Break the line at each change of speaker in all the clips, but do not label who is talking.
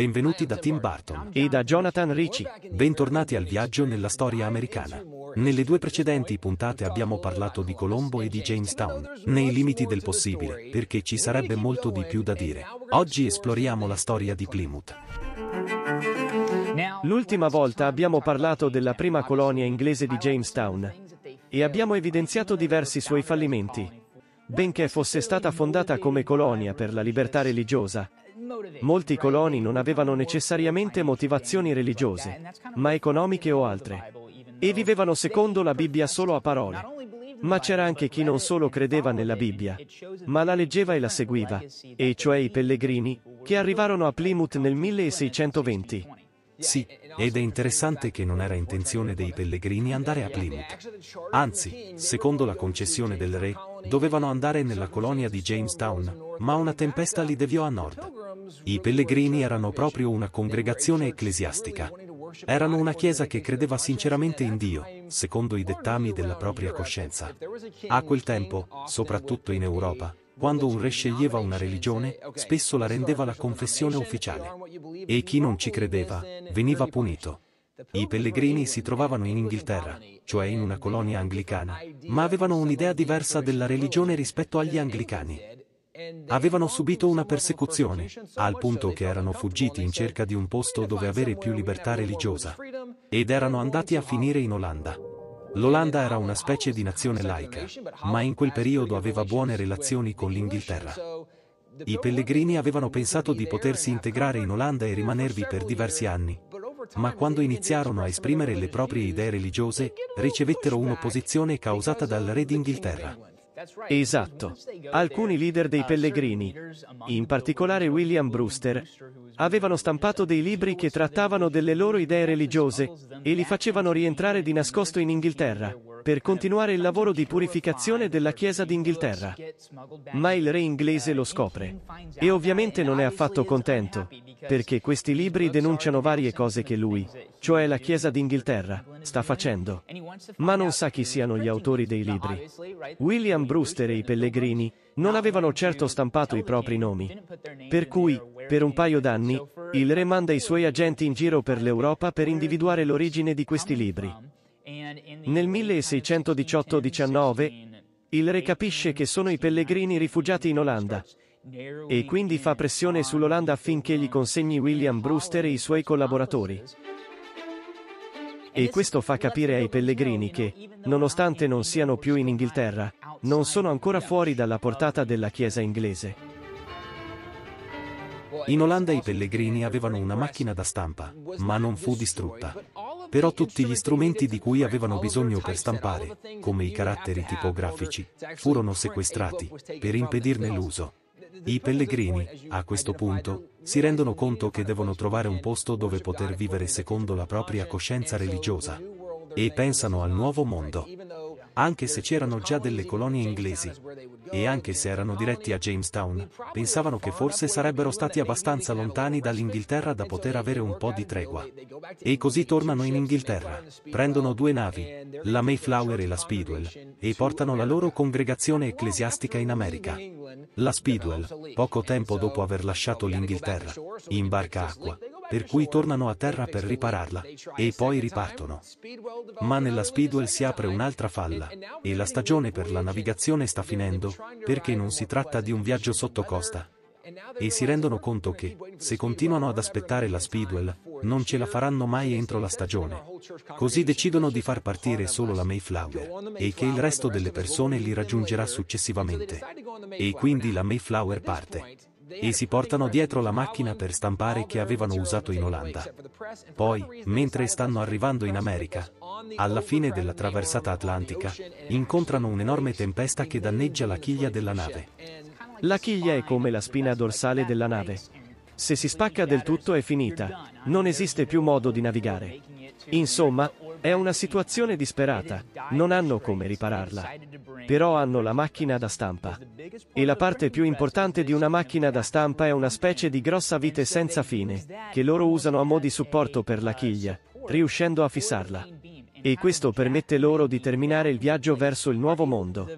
Benvenuti da Tim Burton e da Jonathan Ricci. Bentornati al viaggio nella storia americana. Nelle due precedenti puntate abbiamo parlato di Colombo e di Jamestown, nei limiti del possibile, perché ci sarebbe molto di più da dire. Oggi esploriamo la storia di Plymouth.
L'ultima volta abbiamo parlato della prima colonia inglese di Jamestown e abbiamo evidenziato diversi suoi fallimenti. Benché fosse stata fondata come colonia per la libertà religiosa, Molti coloni non avevano necessariamente motivazioni religiose, ma economiche o altre. E vivevano secondo la Bibbia solo a parole. Ma c'era anche chi non solo credeva nella Bibbia, ma la leggeva e la seguiva, e cioè i pellegrini, che arrivarono a Plymouth nel 1620. Sì, ed è interessante che non era intenzione dei pellegrini andare
a Plymouth. Anzi, secondo la concessione del re, dovevano andare nella colonia di Jamestown, ma una tempesta li deviò a nord. I pellegrini erano proprio una congregazione ecclesiastica. Erano una chiesa che credeva sinceramente in Dio, secondo i dettami della propria coscienza. A quel tempo, soprattutto in Europa, quando un re sceglieva una religione, spesso la rendeva la confessione ufficiale. E chi non ci credeva, veniva punito. I pellegrini si trovavano in Inghilterra, cioè in una colonia anglicana, ma avevano un'idea diversa della religione rispetto agli anglicani. Avevano subito una persecuzione, al punto che erano fuggiti in cerca di un posto dove avere più libertà religiosa, ed erano andati a finire in Olanda. L'Olanda era una specie di nazione laica, ma in quel periodo aveva buone relazioni con l'Inghilterra. I pellegrini avevano pensato di potersi integrare in Olanda e rimanervi per diversi anni, ma quando iniziarono a esprimere le proprie idee religiose,
ricevettero un'opposizione causata dal re d'Inghilterra. Esatto. Alcuni leader dei pellegrini, in particolare William Brewster, avevano stampato dei libri che trattavano delle loro idee religiose e li facevano rientrare di nascosto in Inghilterra per continuare il lavoro di purificazione della Chiesa d'Inghilterra. Ma il re inglese lo scopre. E ovviamente non è affatto contento perché questi libri denunciano varie cose che lui, cioè la Chiesa d'Inghilterra, sta facendo. Ma non sa chi siano gli autori dei libri. William Brewster e i Pellegrini non avevano certo stampato i propri nomi. Per cui, per un paio d'anni, il re manda i suoi agenti in giro per l'Europa per individuare l'origine di questi libri. Nel 1618-19, il re capisce che sono i pellegrini rifugiati in Olanda, e quindi fa pressione sull'Olanda affinché gli consegni William Brewster e i suoi collaboratori. E questo fa capire ai pellegrini che, nonostante non siano più in Inghilterra, non sono ancora fuori dalla portata della Chiesa inglese. In Olanda i pellegrini avevano una
macchina da stampa, ma non fu distrutta. Però tutti gli strumenti di cui avevano bisogno per stampare, come i caratteri tipografici, furono sequestrati, per impedirne l'uso. I pellegrini, a questo punto, si rendono conto che devono trovare un posto dove poter vivere secondo la propria coscienza religiosa e pensano al nuovo mondo anche se c'erano già delle colonie inglesi. E anche se erano diretti a Jamestown, pensavano che forse sarebbero stati abbastanza lontani dall'Inghilterra da poter avere un po' di tregua. E così tornano in Inghilterra, prendono due navi, la Mayflower e la Speedwell, e portano la loro congregazione ecclesiastica in America. La Speedwell, poco tempo dopo aver lasciato l'Inghilterra, imbarca acqua per cui tornano a terra per ripararla, e poi ripartono. Ma nella Speedwell si apre un'altra falla, e la stagione per la navigazione sta finendo, perché non si tratta di un viaggio sotto costa. E si rendono conto che, se continuano ad aspettare la Speedwell, non ce la faranno mai entro la stagione. Così decidono di far partire solo la Mayflower, e che il resto delle persone li raggiungerà successivamente. E quindi la Mayflower parte e si portano dietro la macchina per stampare che avevano usato in Olanda. Poi, mentre stanno arrivando in America, alla fine della traversata atlantica, incontrano un'enorme tempesta che danneggia la chiglia della nave.
La chiglia è come la spina dorsale della nave. Se si spacca del tutto è finita, non esiste più modo di navigare. Insomma, è una situazione disperata, non hanno come ripararla. Però hanno la macchina da stampa. E la parte più importante di una macchina da stampa è una specie di grossa vite senza fine, che loro usano a mo' di supporto per la chiglia, riuscendo a fissarla. E questo permette loro di terminare il viaggio verso il nuovo mondo.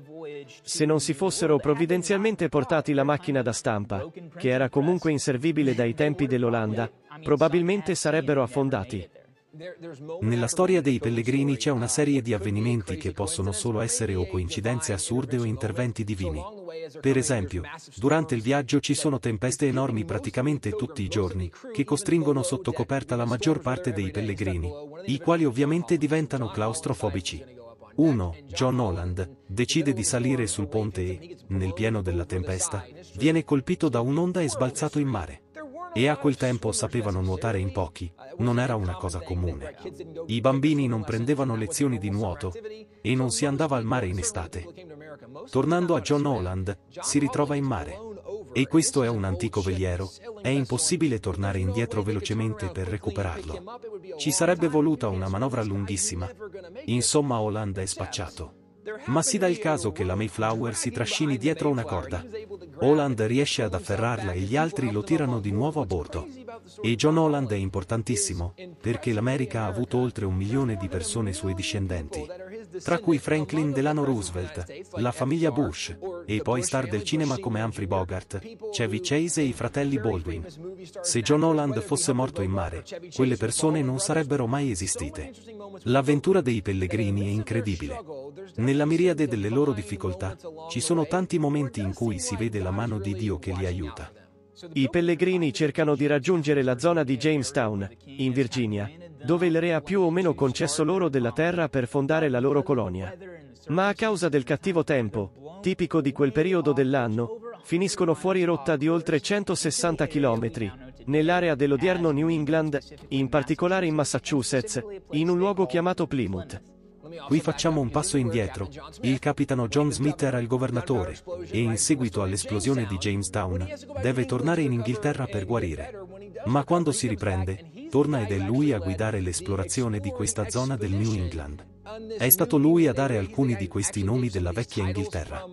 Se non si fossero provvidenzialmente portati la macchina da stampa, che era comunque inservibile dai tempi dell'Olanda, probabilmente sarebbero affondati. Nella storia dei pellegrini c'è una serie di
avvenimenti che possono solo essere o coincidenze assurde o interventi divini. Per esempio, durante il viaggio ci sono tempeste enormi praticamente tutti i giorni, che costringono sotto coperta la maggior parte dei pellegrini, i quali ovviamente diventano claustrofobici. Uno, John Holland decide di salire sul ponte e, nel pieno della tempesta, viene colpito da un'onda e sbalzato in mare. E a quel tempo sapevano nuotare in pochi, non era una cosa comune. I bambini non prendevano lezioni di nuoto e non si andava al mare in estate. Tornando a John Holland, si ritrova in mare. E questo è un antico veliero, è impossibile tornare indietro velocemente per recuperarlo. Ci sarebbe voluta una manovra lunghissima. Insomma Holland è spacciato. Ma si dà il caso che la Mayflower si trascini dietro una corda. Holland riesce ad afferrarla e gli altri lo tirano di nuovo a bordo. E John Holland è importantissimo, perché l'America ha uh, avuto oltre un milione di persone sue discendenti tra cui Franklin Delano Roosevelt, la famiglia Bush, e poi star del cinema come Humphrey Bogart, Chevy Chase e i fratelli Baldwin. Se John Holland fosse morto in mare, quelle persone non sarebbero mai esistite. L'avventura dei pellegrini è incredibile. Nella miriade delle loro difficoltà, ci sono tanti momenti in cui si vede
la mano di Dio che li aiuta. I pellegrini cercano di raggiungere la zona di Jamestown, in Virginia, dove il re ha più o meno concesso loro della terra per fondare la loro colonia. Ma a causa del cattivo tempo, tipico di quel periodo dell'anno, finiscono fuori rotta di oltre 160 km, nell'area dell'odierno New England, in particolare in Massachusetts, in un luogo chiamato Plymouth. Qui facciamo un passo indietro. Il capitano John Smith era il governatore e in seguito
all'esplosione di Jamestown deve tornare in Inghilterra per guarire. Ma quando si riprende, torna ed è lui a guidare l'esplorazione di questa zona del New England. È stato lui a dare alcuni di questi nomi della vecchia Inghilterra.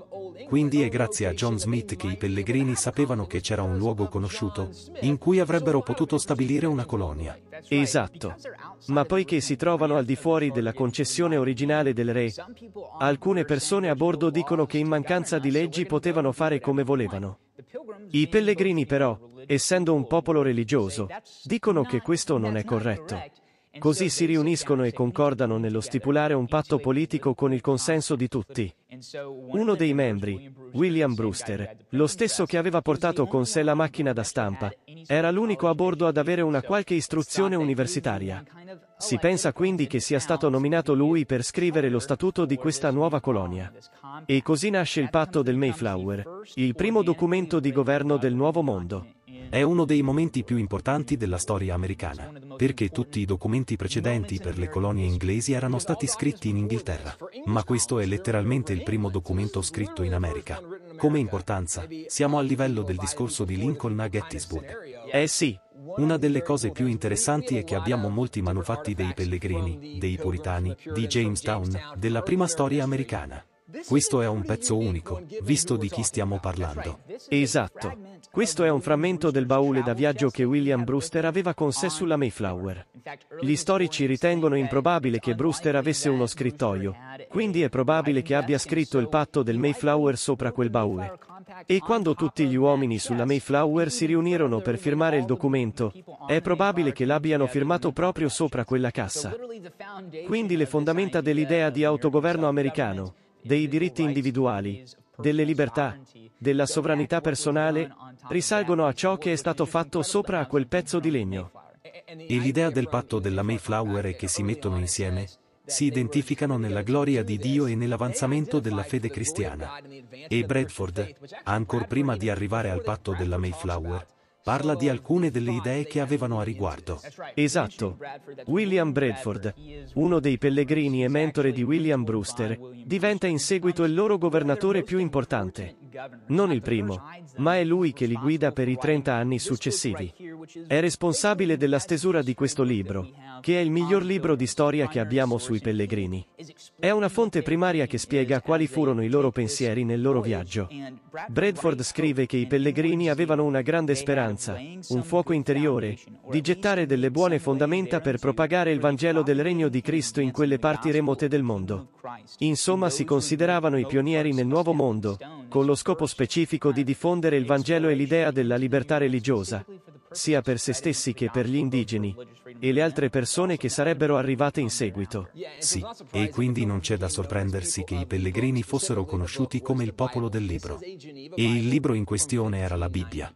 Quindi è grazie a John Smith che i pellegrini sapevano che c'era un luogo conosciuto, in cui avrebbero potuto stabilire una
colonia. Esatto. Ma poiché si trovano al di fuori della concessione originale del re, alcune persone a bordo dicono che in mancanza di leggi potevano fare come volevano. I pellegrini però, essendo un popolo religioso, dicono che questo non è corretto. Così si riuniscono e concordano nello stipulare un patto politico con il consenso di tutti. Uno dei membri, William Brewster, lo stesso che aveva portato con sé la macchina da stampa, era l'unico a bordo ad avere una qualche istruzione universitaria. Si pensa quindi che sia stato nominato lui per scrivere lo statuto di questa nuova colonia. E così nasce il patto del Mayflower, il primo documento di governo del nuovo mondo. È uno dei momenti più importanti della storia
americana, perché tutti i documenti precedenti per le colonie inglesi erano stati scritti in Inghilterra, ma questo è letteralmente il primo documento scritto in America. Come importanza, siamo al livello del discorso di Lincoln a Gettysburg. Eh sì, una delle cose più interessanti è che abbiamo molti manufatti dei pellegrini, dei puritani, di Jamestown,
della prima storia americana. Questo è un pezzo unico, visto di chi stiamo parlando. Esatto. Questo è un frammento del baule da viaggio che William Brewster aveva con sé sulla Mayflower. Gli storici ritengono improbabile che Brewster avesse uno scrittoio, quindi è probabile che abbia scritto il patto del Mayflower sopra quel baule. E quando tutti gli uomini sulla Mayflower si riunirono per firmare il documento, è probabile che l'abbiano firmato proprio sopra quella cassa. Quindi le fondamenta dell'idea di autogoverno americano, dei diritti individuali, delle libertà, della sovranità personale, risalgono a ciò che è stato fatto sopra a quel pezzo di legno. E l'idea del patto della Mayflower è che si mettono insieme, si identificano nella
gloria di Dio e nell'avanzamento della fede cristiana. E Bradford, ancora prima di arrivare al patto della Mayflower, parla di alcune delle idee che avevano a riguardo.
Esatto. William Bradford, uno dei pellegrini e mentore di William Brewster, diventa in seguito il loro governatore più importante. Non il primo, ma è lui che li guida per i 30 anni successivi è responsabile della stesura di questo libro, che è il miglior libro di storia che abbiamo sui pellegrini. È una fonte primaria che spiega quali furono i loro pensieri nel loro viaggio. Bradford scrive che i pellegrini avevano una grande speranza, un fuoco interiore, di gettare delle buone fondamenta per propagare il Vangelo del Regno di Cristo in quelle parti remote del mondo. Insomma si consideravano i pionieri nel nuovo mondo, con lo scopo specifico di diffondere il Vangelo e l'idea della libertà religiosa, sia per se stessi che per gli indigeni e le altre persone che sarebbero arrivate in seguito. Sì, e quindi non c'è
da sorprendersi che i pellegrini fossero conosciuti come il popolo del libro. E il libro in questione era la Bibbia.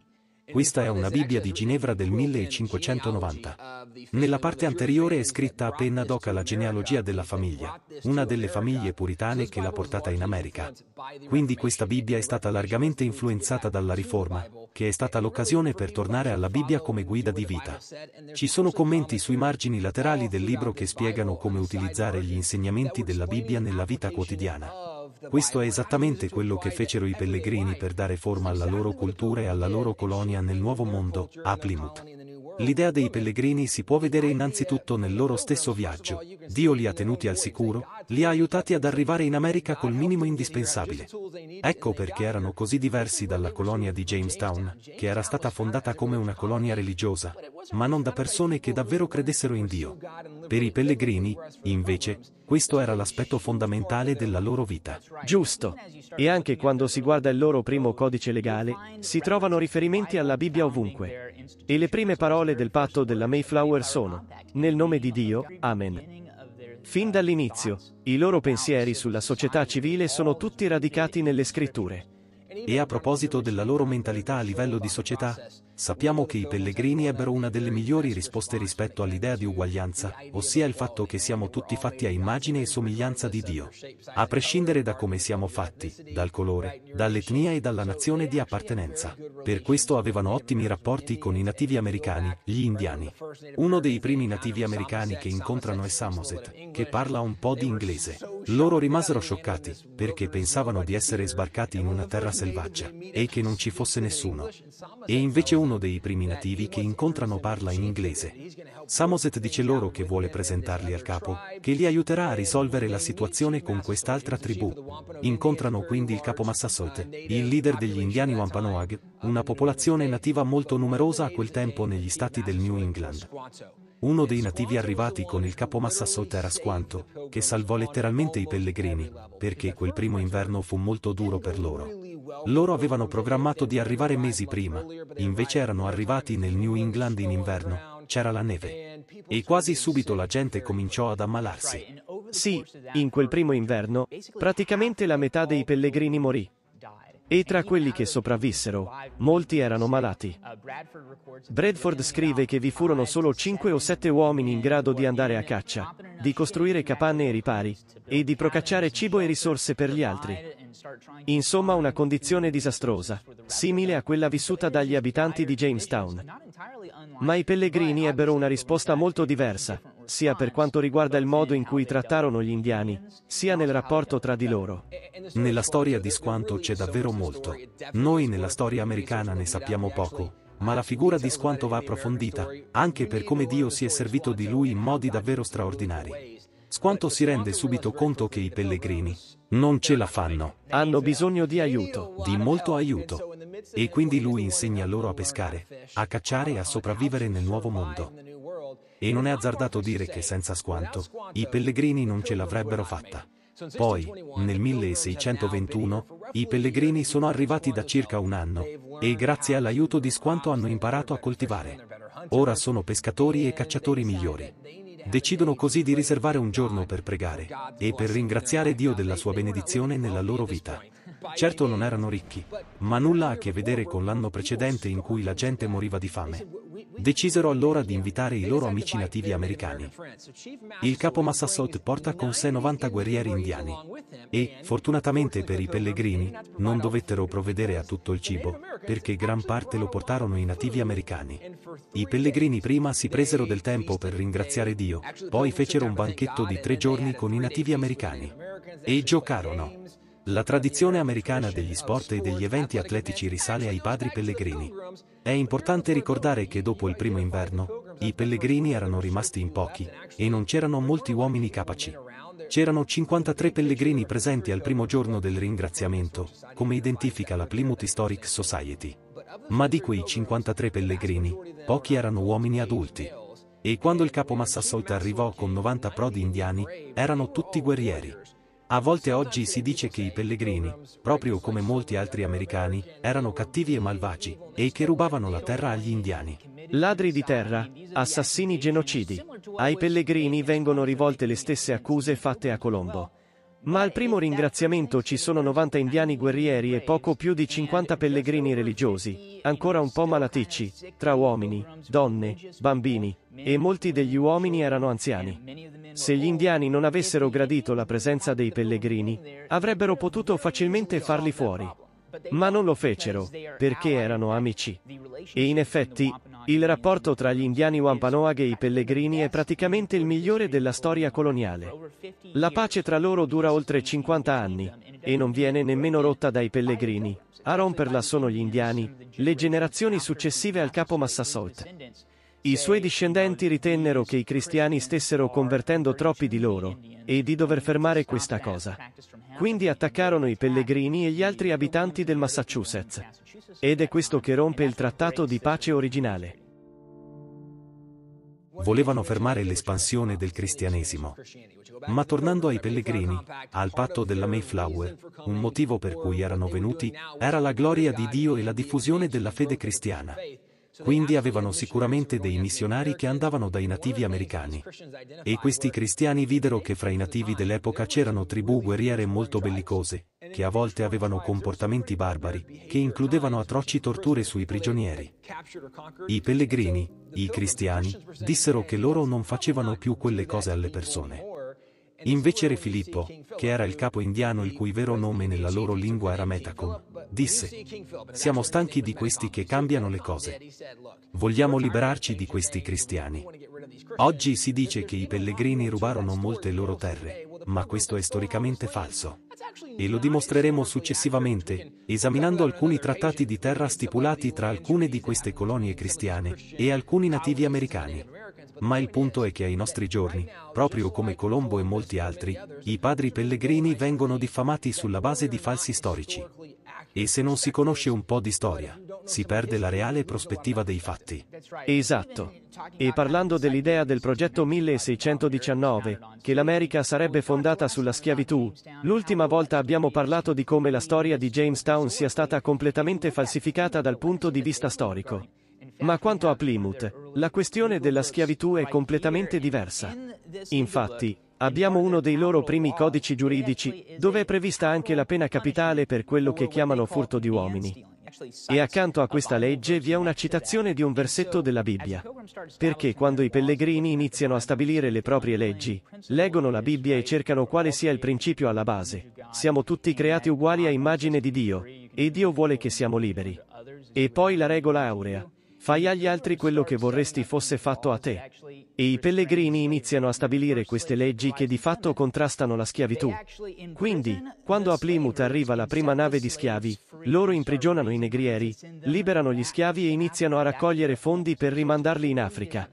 Questa è una Bibbia di Ginevra del 1590. Nella parte anteriore è scritta a penna d'oca la genealogia della famiglia, una delle famiglie puritane che l'ha portata in America. Quindi questa Bibbia è stata largamente influenzata dalla Riforma, che è stata l'occasione per tornare alla Bibbia come guida di vita. Ci sono commenti sui margini laterali del libro che spiegano come utilizzare gli insegnamenti della Bibbia nella vita quotidiana. Questo è esattamente quello che fecero i pellegrini per dare forma alla loro cultura e alla loro colonia nel Nuovo Mondo, a Plymouth. L'idea dei pellegrini si può vedere innanzitutto nel loro stesso viaggio. Dio li ha tenuti al sicuro, li ha aiutati ad arrivare in America col minimo indispensabile. Ecco perché erano così diversi dalla colonia di Jamestown, che era stata fondata come una colonia religiosa, ma non da persone che davvero credessero in Dio. Per i pellegrini, invece, questo era l'aspetto
fondamentale della loro vita. Giusto. E anche quando si guarda il loro primo codice legale, si trovano riferimenti alla Bibbia ovunque. E le prime parole del patto della Mayflower sono, nel nome di Dio, Amen. Fin dall'inizio, i loro pensieri sulla società civile sono tutti radicati nelle scritture. E a proposito della
loro mentalità a livello di società, Sappiamo che i pellegrini ebbero una delle migliori risposte rispetto all'idea di uguaglianza, ossia il fatto che siamo tutti fatti a immagine e somiglianza di Dio. A prescindere da come siamo fatti, dal colore, dall'etnia e dalla nazione di appartenenza. Per questo avevano ottimi rapporti con i nativi americani, gli indiani. Uno dei primi nativi americani che incontrano è Samoset, che parla un po' di inglese. Loro rimasero scioccati, perché pensavano di essere sbarcati in una terra selvaggia, e che non ci fosse nessuno. E invece uno dei primi nativi che incontrano parla in inglese. Samoset dice loro che vuole presentarli al capo, che li aiuterà a risolvere la situazione con quest'altra tribù. Incontrano quindi il capo Massasoit, il leader degli indiani Wampanoag, una popolazione nativa molto numerosa a quel tempo negli stati del New England. Uno dei nativi arrivati con il capo Massasoit era Squanto, che salvò letteralmente i pellegrini, perché quel primo inverno fu molto duro per loro. Loro avevano programmato di arrivare mesi prima, invece erano arrivati nel New England in inverno, c'era la
neve. E quasi subito la gente cominciò ad ammalarsi. Sì, in quel primo inverno, praticamente la metà dei pellegrini morì. E tra quelli che sopravvissero, molti erano malati. Bradford scrive che vi furono solo 5 o 7 uomini in grado di andare a caccia, di costruire capanne e ripari, e di procacciare cibo e risorse per gli altri. Insomma una condizione disastrosa, simile a quella vissuta dagli abitanti di Jamestown. Ma i pellegrini ebbero una risposta molto diversa, sia per quanto riguarda il modo in cui trattarono gli indiani, sia nel rapporto tra di loro.
Nella storia di Squanto c'è davvero molto. Noi nella storia americana ne sappiamo poco, ma la figura di Squanto va approfondita, anche per come Dio si è servito di lui in modi davvero straordinari. Squanto si rende subito conto che i pellegrini non ce la fanno. Hanno bisogno di aiuto. Di molto aiuto. E quindi lui insegna loro a pescare, a cacciare e a sopravvivere nel nuovo mondo. E non è azzardato dire che senza squanto, i pellegrini non ce l'avrebbero fatta. Poi, nel 1621, i pellegrini sono arrivati da circa un anno, e grazie all'aiuto di squanto hanno imparato a coltivare. Ora sono pescatori e cacciatori migliori. Decidono così di riservare un giorno per pregare e per ringraziare Dio della sua benedizione nella loro vita. Certo non erano ricchi, ma nulla a che vedere con l'anno precedente in cui la gente moriva di fame. Decisero allora di invitare i loro amici nativi americani. Il capo Massassot porta con sé 90 guerrieri indiani. E, fortunatamente per i pellegrini, non dovettero provvedere a tutto il cibo, perché gran parte lo portarono i nativi americani. I pellegrini prima si presero del tempo per ringraziare Dio, poi fecero un banchetto di tre giorni con i nativi americani. E giocarono. La tradizione americana degli sport e degli eventi atletici risale ai padri pellegrini. È importante ricordare che dopo il primo inverno, i pellegrini erano rimasti in pochi, e non c'erano molti uomini capaci. C'erano 53 pellegrini presenti al primo giorno del ringraziamento, come identifica la Plymouth Historic Society. Ma di quei 53 pellegrini, pochi erano uomini adulti. E quando il capo Massasoit arrivò con 90 prodi indiani, erano tutti guerrieri. A volte oggi si dice che i pellegrini, proprio come molti altri americani, erano cattivi
e malvagi, e che rubavano la terra agli indiani. Ladri di terra, assassini genocidi. Ai pellegrini vengono rivolte le stesse accuse fatte a Colombo. Ma al primo ringraziamento ci sono 90 indiani guerrieri e poco più di 50 pellegrini religiosi, ancora un po' malaticci, tra uomini, donne, bambini, e molti degli uomini erano anziani. Se gli indiani non avessero gradito la presenza dei pellegrini, avrebbero potuto facilmente farli fuori. Ma non lo fecero, perché erano amici. E in effetti, il rapporto tra gli indiani Wampanoag e i pellegrini è praticamente il migliore della storia coloniale. La pace tra loro dura oltre 50 anni e non viene nemmeno rotta dai pellegrini. A romperla sono gli indiani, le generazioni successive al capo Massasoit. I suoi discendenti ritennero che i cristiani stessero convertendo troppi di loro e di dover fermare questa cosa. Quindi attaccarono i pellegrini e gli altri abitanti del Massachusetts. Ed è questo che rompe il trattato di pace originale.
Volevano fermare l'espansione del cristianesimo. Ma tornando ai pellegrini, al patto della Mayflower, un motivo per cui erano venuti era la gloria di Dio e la diffusione della fede cristiana. Quindi avevano sicuramente dei missionari che andavano dai nativi americani. E questi cristiani videro che fra i nativi dell'epoca c'erano tribù guerriere molto bellicose, che a volte avevano comportamenti barbari, che includevano atroci torture sui prigionieri. I pellegrini, i cristiani, dissero che loro non facevano più quelle cose alle persone Invece re Filippo, che era il capo indiano il cui vero nome nella loro lingua era Metacom, disse, siamo stanchi di questi che cambiano le cose. Vogliamo liberarci di questi cristiani. Oggi si dice che i pellegrini rubarono molte loro terre, ma questo è storicamente falso. E lo dimostreremo successivamente, esaminando alcuni trattati di terra stipulati tra alcune di queste colonie cristiane e alcuni nativi americani ma il punto è che ai nostri giorni, proprio come Colombo e molti altri, i padri pellegrini vengono diffamati sulla base di falsi storici. E se non si conosce un po' di storia,
si perde la reale prospettiva dei fatti. Esatto. E parlando dell'idea del progetto 1619, che l'America sarebbe fondata sulla schiavitù, l'ultima volta abbiamo parlato di come la storia di Jamestown sia stata completamente falsificata dal punto di vista storico. Ma quanto a Plymouth, la questione della schiavitù è completamente diversa. Infatti, abbiamo uno dei loro primi codici giuridici, dove è prevista anche la pena capitale per quello che chiamano furto di uomini. E accanto a questa legge vi è una citazione di un versetto della Bibbia. Perché quando i pellegrini iniziano a stabilire le proprie leggi, leggono la Bibbia e cercano quale sia il principio alla base. Siamo tutti creati uguali a immagine di Dio, e Dio vuole che siamo liberi. E poi la regola aurea. Fai agli altri quello che vorresti fosse fatto a te. E i pellegrini iniziano a stabilire queste leggi che di fatto contrastano la schiavitù. Quindi, quando a Plymouth arriva la prima nave di schiavi, loro imprigionano i negrieri, liberano gli schiavi e iniziano a raccogliere fondi per rimandarli in Africa.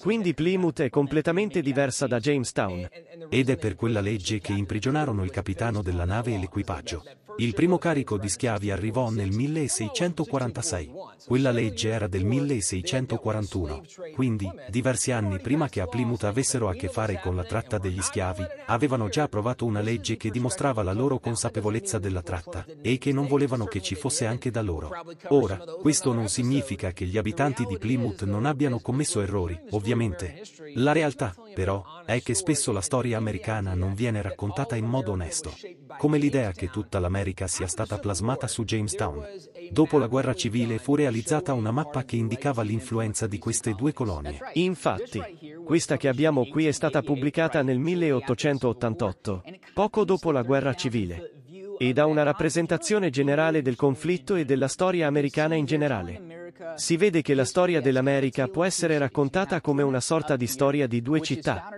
Quindi Plymouth è completamente diversa da Jamestown. Ed è per quella legge che imprigionarono il
capitano della nave e l'equipaggio. Il primo carico di schiavi arrivò nel 1646. Quella legge era del 1641. Quindi, diversi anni prima che a Plymouth avessero a che fare con la tratta degli schiavi, avevano già approvato una legge che dimostrava la loro consapevolezza della tratta e che non volevano che ci fosse anche da loro. Ora, questo non significa che gli abitanti di Plymouth non abbiano commesso errori, ovviamente. La realtà però, è che spesso la storia americana non viene raccontata in modo onesto. Come l'idea che tutta l'America sia stata plasmata su Jamestown. Dopo la guerra
civile fu realizzata una mappa che indicava l'influenza di queste due colonie. Infatti, questa che abbiamo qui è stata pubblicata nel 1888, poco dopo la guerra civile, e dà una rappresentazione generale del conflitto e della storia americana in generale. Si vede che la storia dell'America può essere raccontata come una sorta di storia di due città.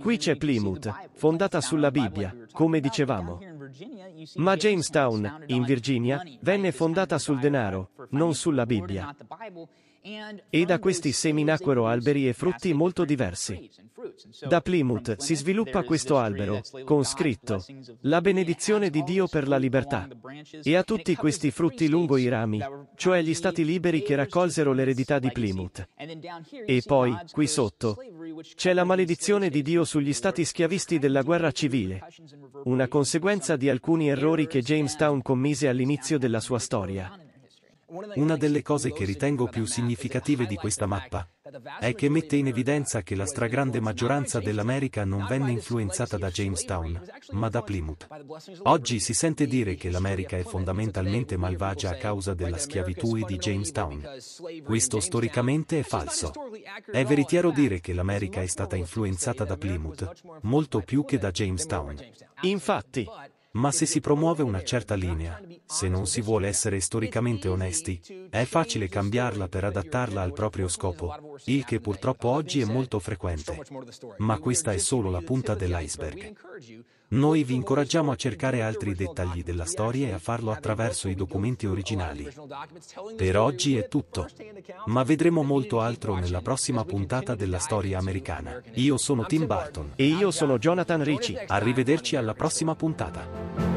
Qui c'è Plymouth, fondata sulla Bibbia, come dicevamo. Ma Jamestown, in Virginia, venne fondata sul denaro, non sulla Bibbia. E da questi semi nacquero alberi e frutti molto diversi. Da Plymouth si sviluppa questo albero, con scritto La benedizione di Dio per la libertà. E ha tutti questi frutti lungo i rami, cioè gli stati liberi che raccolsero l'eredità di Plymouth. E poi, qui sotto, c'è la maledizione di Dio sugli stati schiavisti della guerra civile, una conseguenza di alcuni errori che Jamestown commise all'inizio della sua storia.
Una delle cose che ritengo più significative di questa mappa è che mette in evidenza che la stragrande maggioranza dell'America non venne influenzata da Jamestown, ma da Plymouth. Oggi si sente dire che l'America è fondamentalmente malvagia a causa della schiavitù e di Jamestown. Questo storicamente è falso. È veritiero dire che l'America è stata influenzata da Plymouth, molto più che da Jamestown. Infatti, ma se si promuove una certa linea, se non si vuole essere storicamente onesti, è facile cambiarla per adattarla al proprio scopo, il che purtroppo oggi è molto frequente. Ma questa è solo la punta dell'iceberg. Noi vi incoraggiamo a cercare altri dettagli della storia e a farlo attraverso i documenti originali. Per oggi è tutto. Ma vedremo molto altro nella prossima puntata della storia americana. Io sono Tim Burton. E io sono Jonathan Ricci. Arrivederci alla prossima puntata.